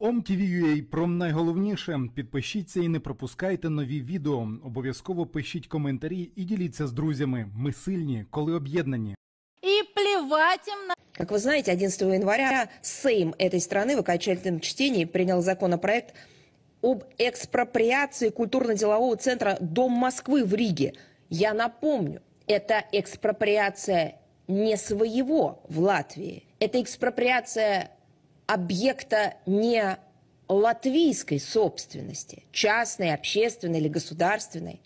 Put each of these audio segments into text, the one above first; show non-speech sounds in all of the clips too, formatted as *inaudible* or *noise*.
OMTV.ua про найголовніше. Підпишіться і не пропускайте нові відео. Обов'язково пишіть коментарі і діліться з друзями. Ми сильні, коли об'єднані. И плевать им на... Как вы знаете, 11 января Сейм этой страны в окончательном чтении принял законопроект об экспроприации культурно-делового центра «Дом Москвы» в Риге. Я напомню, это экспроприация не своего в Латвии. Это экспроприация объекта не латвийской собственности, частной, общественной или государственной,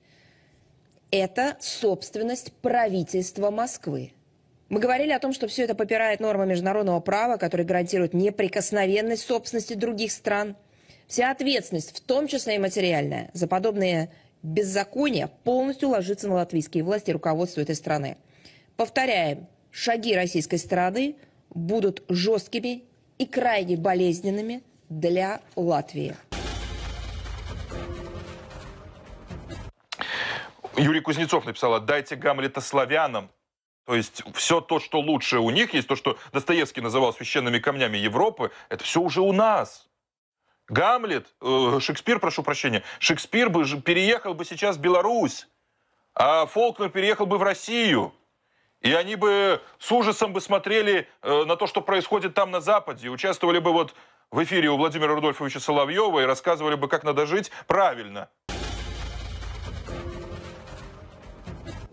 это собственность правительства Москвы. Мы говорили о том, что все это попирает нормы международного права, которые гарантируют неприкосновенность собственности других стран. Вся ответственность, в том числе и материальная, за подобные беззакония полностью ложится на латвийские власти и руководство этой страны. Повторяем, шаги российской стороны будут жесткими и крайне болезненными для Латвии. Юрий Кузнецов написал, отдайте Гамлета славянам. То есть все то, что лучше у них есть, то, что Достоевский называл священными камнями Европы, это все уже у нас. Гамлет, э, Шекспир, прошу прощения, Шекспир бы переехал бы сейчас в Беларусь, а Фолкнер переехал бы в Россию. И они бы с ужасом бы смотрели э, на то, что происходит там на Западе, участвовали бы вот в эфире у Владимира Рудольфовича Соловьева и рассказывали бы, как надо жить правильно.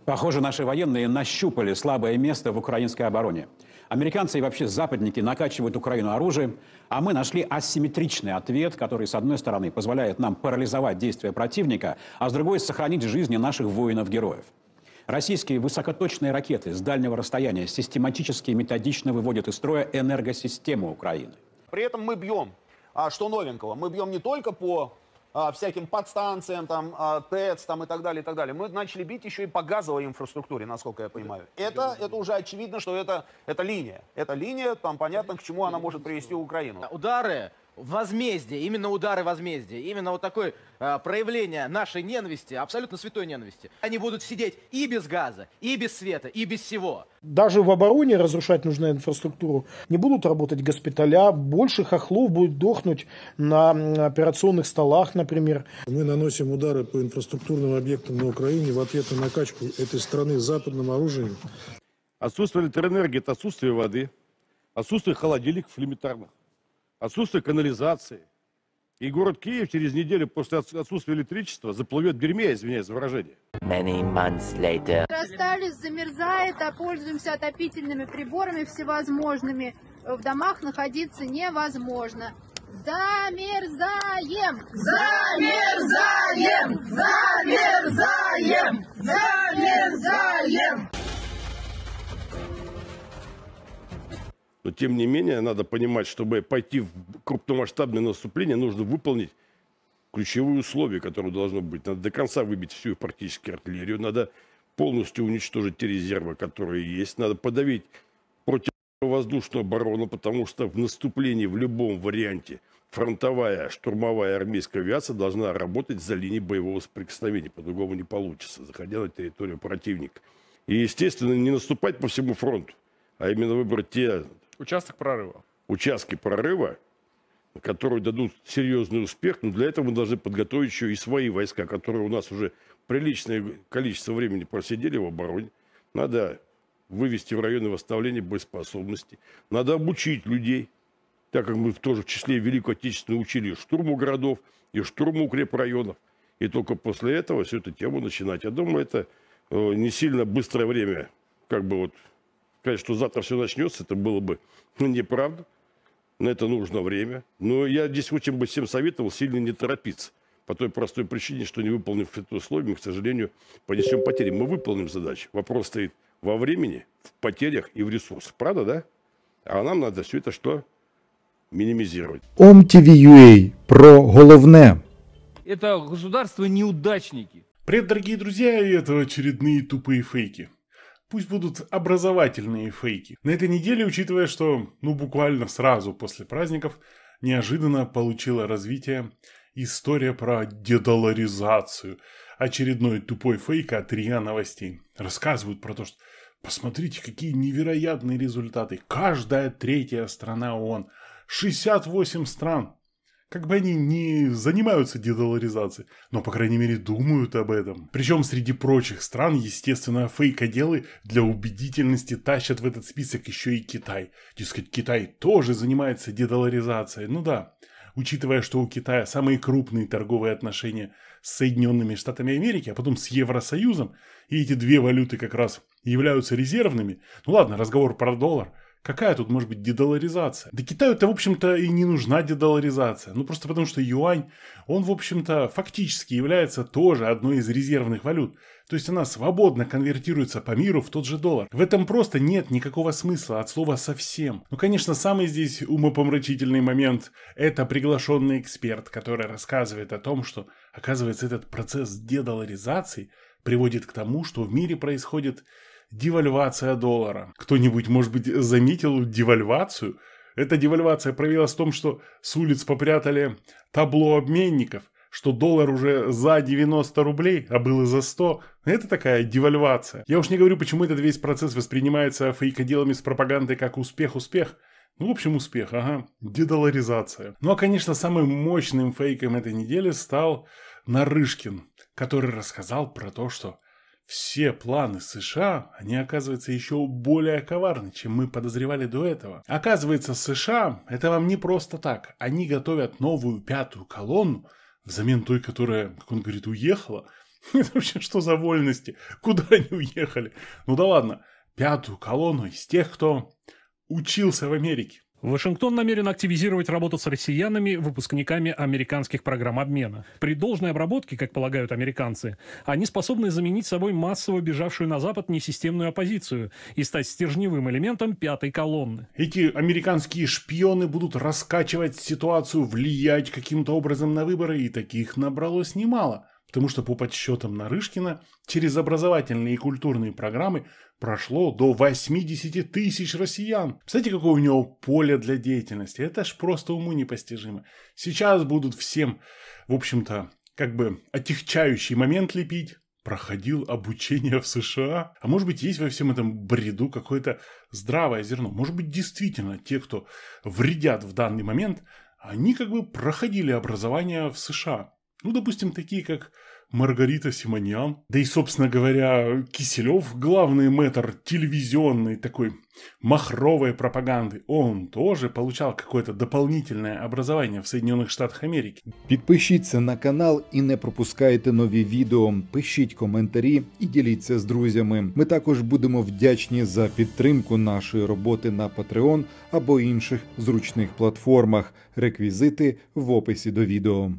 Похоже, наши военные нащупали слабое место в украинской обороне. Американцы и вообще западники накачивают Украину оружием, а мы нашли асимметричный ответ, который, с одной стороны, позволяет нам парализовать действия противника, а с другой — сохранить жизни наших воинов-героев. Российские высокоточные ракеты с дальнего расстояния систематически и методично выводят из строя энергосистему Украины. При этом мы бьем, а, что новенького, мы бьем не только по а, всяким подстанциям, там, а, ТЭЦ там, и так далее, и так далее. Мы начали бить еще и по газовой инфраструктуре, насколько я понимаю. Это, это уже очевидно, что это, это линия. Это линия, там понятно, к чему она может привести Украину. Удары возмездие, именно удары возмездия, именно вот такое э, проявление нашей ненависти, абсолютно святой ненависти. Они будут сидеть и без газа, и без света, и без всего. Даже в обороне разрушать нужную инфраструктуру. Не будут работать госпиталя, больше хохлов будет дохнуть на операционных столах, например. Мы наносим удары по инфраструктурным объектам на Украине в ответ на накачку этой страны западным оружием. Отсутствие электроэнергии – это отсутствие воды, отсутствие холодильников элементарных отсутствие канализации. И город Киев через неделю после отсутствия электричества заплывет в дерьме, извиняюсь за выражение. Many months later. Расстались, замерзает, а пользуемся отопительными приборами всевозможными. В домах находиться невозможно. Замерзаем! Замерзаем! Замерзаем! Замерзаем! Но, тем не менее, надо понимать, чтобы пойти в крупномасштабное наступление, нужно выполнить ключевые условия, которые должно быть. Надо до конца выбить всю практически артиллерию, надо полностью уничтожить те резервы, которые есть, надо подавить противовоздушную оборону, потому что в наступлении в любом варианте фронтовая штурмовая армейская авиация должна работать за линией боевого соприкосновения, по-другому не получится, заходя на территорию противника. И, естественно, не наступать по всему фронту, а именно выбрать те Участок прорыва. Участки прорыва, которые дадут серьезный успех, но для этого мы должны подготовить еще и свои войска, которые у нас уже приличное количество времени просидели в обороне. Надо вывести в районы восстановления боеспособности. Надо обучить людей, так как мы тоже в числе Великой Отечественной учили штурму городов и штурму укрепрайонов. И только после этого всю эту тему начинать. Я думаю, это э, не сильно быстрое время как бы вот сказать, что завтра все начнется, это было бы ну, неправда. На это нужно время. Но я здесь очень бы всем советовал сильно не торопиться. По той простой причине, что не выполнив это условие, мы, к сожалению, понесем потери. Мы выполним задачи. Вопрос стоит во времени, в потерях и в ресурсах. Правда, да? А нам надо все это что? Минимизировать. OMTV.ua про головне. Это государство неудачники. Привет, дорогие друзья, и это очередные тупые фейки. Пусть будут образовательные фейки. На этой неделе, учитывая, что ну буквально сразу после праздников, неожиданно получила развитие история про дедоларизацию. Очередной тупой фейк от РИА новостей. Рассказывают про то, что посмотрите, какие невероятные результаты. Каждая третья страна ООН, 68 стран как бы они не занимаются дедоларизацией, но, по крайней мере, думают об этом. Причем среди прочих стран, естественно, фейкоделы для убедительности тащат в этот список еще и Китай. Дескать, Китай тоже занимается дедоларизацией. Ну да, учитывая, что у Китая самые крупные торговые отношения с Соединенными Штатами Америки, а потом с Евросоюзом, и эти две валюты как раз являются резервными. Ну ладно, разговор про доллар – Какая тут может быть дедоларизация? Да китаю это, в общем-то, и не нужна дедоларизация. Ну, просто потому что юань, он, в общем-то, фактически является тоже одной из резервных валют. То есть она свободно конвертируется по миру в тот же доллар. В этом просто нет никакого смысла от слова совсем. Ну, конечно, самый здесь умопомрачительный момент – это приглашенный эксперт, который рассказывает о том, что, оказывается, этот процесс дедоларизации приводит к тому, что в мире происходит Девальвация доллара. Кто-нибудь, может быть, заметил девальвацию? Эта девальвация проявилась в том, что с улиц попрятали табло обменников, что доллар уже за 90 рублей, а был и за 100. Это такая девальвация. Я уж не говорю, почему этот весь процесс воспринимается фейкоделами с пропагандой как «успех-успех», ну, в общем, успех, ага, дедоларизация. Ну, а, конечно, самым мощным фейком этой недели стал Нарышкин, который рассказал про то, что все планы США, они, оказываются еще более коварны, чем мы подозревали до этого. Оказывается, США – это вам не просто так. Они готовят новую пятую колонну взамен той, которая, как он говорит, уехала. *laughs* Это вообще что за вольности? Куда они уехали? Ну да ладно, пятую колонну из тех, кто учился в Америке. Вашингтон намерен активизировать работу с россиянами, выпускниками американских программ обмена. При должной обработке, как полагают американцы, они способны заменить собой массово бежавшую на Запад несистемную оппозицию и стать стержневым элементом пятой колонны. Эти американские шпионы будут раскачивать ситуацию, влиять каким-то образом на выборы, и таких набралось немало потому что по подсчетам Нарышкина через образовательные и культурные программы прошло до 80 тысяч россиян. Кстати, какое у него поле для деятельности? Это ж просто уму непостижимо. Сейчас будут всем, в общем-то, как бы отягчающий момент лепить, проходил обучение в США? А может быть, есть во всем этом бреду какое-то здравое зерно? Может быть, действительно, те, кто вредят в данный момент, они как бы проходили образование в США. Ну, допустим, такие как Маргарита Симоньян, да и, собственно говоря, Киселев, главный мэтр телевизионной такой махровой пропаганды, он тоже получал какое-то дополнительное образование в Соединенных Штатах Америки. Подпишитесь на канал и не пропускайте новые видео, пишите комментарии и делитесь с друзьями. Мы також будемо вдячні за підтримку нашої роботи на Patreon або інших зручних платформах. Реквізити в описі до відео.